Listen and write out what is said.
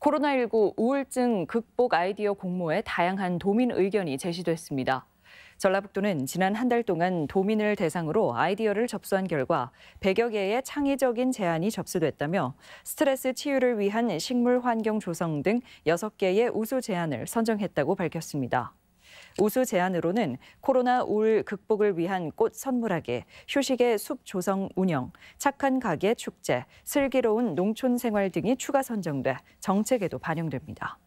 코로나19 우울증 극복 아이디어 공모에 다양한 도민 의견이 제시됐습니다. 전라북도는 지난 한 달 동안 도민을 대상으로 아이디어를 접수한 결과 100여 개의 창의적인 제안이 접수됐다며 스트레스 치유를 위한 식물 환경 조성 등 6개의 우수 제안을 선정했다고 밝혔습니다. 우수 제안으로는 코로나 우울 극복을 위한 꽃 선물하기, 휴식의 숲 조성 운영, 착한 가게 축제, 슬기로운 농촌 생활 등이 추가 선정돼 정책에도 반영됩니다.